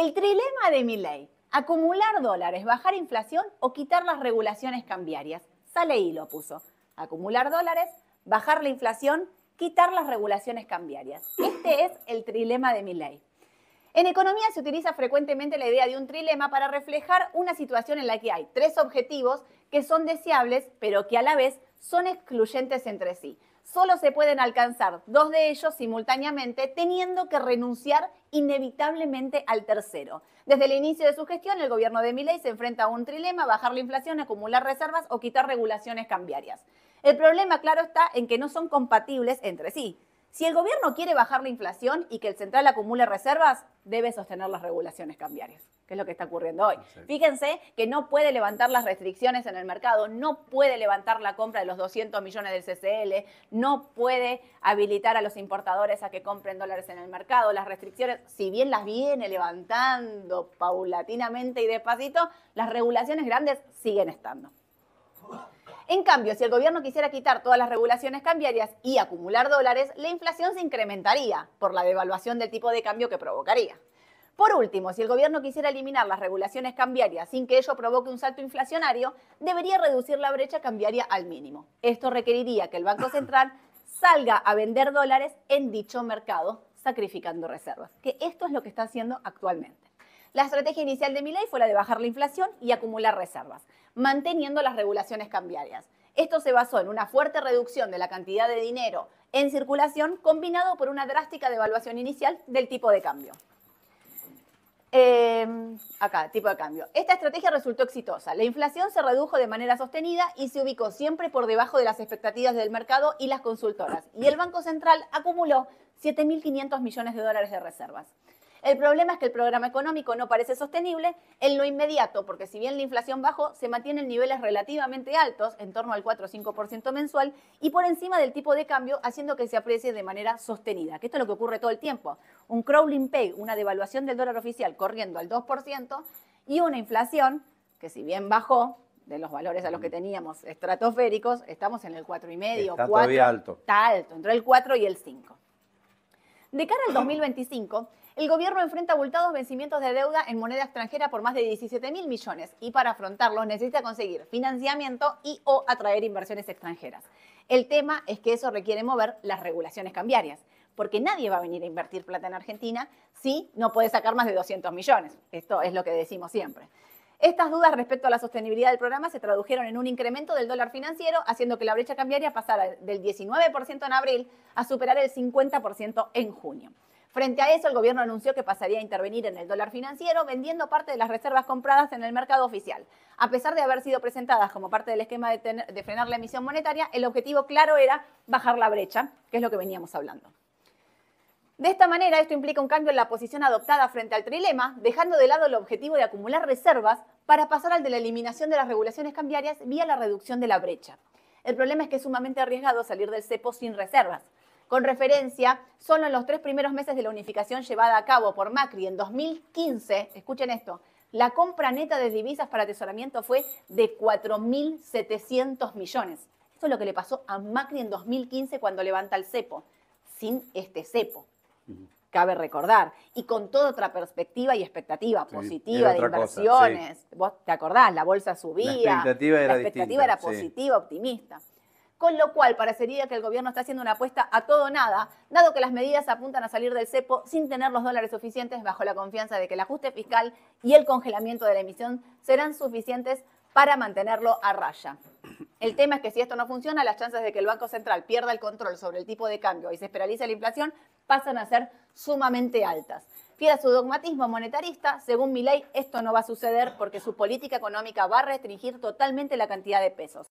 El trilema de mi ley, acumular dólares, bajar inflación o quitar las regulaciones cambiarias. Sale y lo puso. Acumular dólares, bajar la inflación, quitar las regulaciones cambiarias. Este es el trilema de mi ley. En economía se utiliza frecuentemente la idea de un trilema para reflejar una situación en la que hay tres objetivos que son deseables, pero que a la vez son excluyentes entre sí. Solo se pueden alcanzar dos de ellos simultáneamente, teniendo que renunciar inevitablemente al tercero. Desde el inicio de su gestión, el gobierno de Milei se enfrenta a un trilema, bajar la inflación, acumular reservas o quitar regulaciones cambiarias. El problema, claro, está en que no son compatibles entre sí. Si el gobierno quiere bajar la inflación y que el central acumule reservas, debe sostener las regulaciones cambiarias, que es lo que está ocurriendo hoy. Fíjense que no puede levantar las restricciones en el mercado, no puede levantar la compra de los 200 millones del CCL, no puede habilitar a los importadores a que compren dólares en el mercado. Las restricciones, si bien las viene levantando paulatinamente y despacito, las regulaciones grandes siguen estando. En cambio, si el gobierno quisiera quitar todas las regulaciones cambiarias y acumular dólares, la inflación se incrementaría por la devaluación del tipo de cambio que provocaría. Por último, si el gobierno quisiera eliminar las regulaciones cambiarias sin que ello provoque un salto inflacionario, debería reducir la brecha cambiaria al mínimo. Esto requeriría que el Banco Central salga a vender dólares en dicho mercado, sacrificando reservas, que esto es lo que está haciendo actualmente. La estrategia inicial de Milei fue la de bajar la inflación y acumular reservas, manteniendo las regulaciones cambiarias. Esto se basó en una fuerte reducción de la cantidad de dinero en circulación combinado por una drástica devaluación inicial del tipo de cambio. Em, acá, tipo de cambio. Esta estrategia resultó exitosa. La inflación se redujo de manera sostenida y se ubicó siempre por debajo de las expectativas del mercado y las consultoras. Y el Banco Central acumuló 7.500 millones de dólares de reservas. El problema es que el programa económico no parece sostenible en lo inmediato, porque si bien la inflación bajó, se mantienen niveles relativamente altos, en torno al 4 o 5% mensual, y por encima del tipo de cambio, haciendo que se aprecie de manera sostenida, que esto es lo que ocurre todo el tiempo. Un crawling pay, una devaluación del dólar oficial corriendo al 2%, y una inflación que si bien bajó, de los valores a los que teníamos estratosféricos, estamos en el 4,5, 4. Todavía alto. Está alto, entre el 4 y el 5. De cara al 2025, el gobierno enfrenta abultados vencimientos de deuda en moneda extranjera por más de 17 mil millones y para afrontarlos necesita conseguir financiamiento y o atraer inversiones extranjeras. El tema es que eso requiere mover las regulaciones cambiarias, porque nadie va a venir a invertir plata en Argentina si no puede sacar más de 200 millones. Esto es lo que decimos siempre. Estas dudas respecto a la sostenibilidad del programa se tradujeron en un incremento del dólar financiero, haciendo que la brecha cambiaria pasara del 19% en abril a superar el 50% en junio. Frente a eso, el gobierno anunció que pasaría a intervenir en el dólar financiero vendiendo parte de las reservas compradas en el mercado oficial. A pesar de haber sido presentadas como parte del esquema de, frenar la emisión monetaria, el objetivo claro era bajar la brecha, que es lo que veníamos hablando. De esta manera, esto implica un cambio en la posición adoptada frente al trilema, dejando de lado el objetivo de acumular reservas para pasar al de la eliminación de las regulaciones cambiarias vía la reducción de la brecha. El problema es que es sumamente arriesgado salir del cepo sin reservas, con referencia solo en los tres primeros meses de la unificación llevada a cabo por Macri en 2015, escuchen esto, la compra neta de divisas para atesoramiento fue de 4.700 millones. Esto es lo que le pasó a Macri en 2015 cuando levanta el cepo, sin este cepo. Cabe recordar, y con toda otra perspectiva y expectativa positiva de inversiones. Vos te acordás, la bolsa subía, la expectativa era, la expectativa era positiva, optimista con lo cual parecería que el gobierno está haciendo una apuesta a todo o nada, dado que las medidas apuntan a salir del cepo sin tener los dólares suficientes bajo la confianza de que el ajuste fiscal y el congelamiento de la emisión serán suficientes para mantenerlo a raya. El tema es que si esto no funciona, las chances de que el Banco Central pierda el control sobre el tipo de cambio y se esperalice la inflación pasan a ser sumamente altas. Fiel su dogmatismo monetarista, según mi ley esto no va a suceder porque su política económica va a restringir totalmente la cantidad de pesos.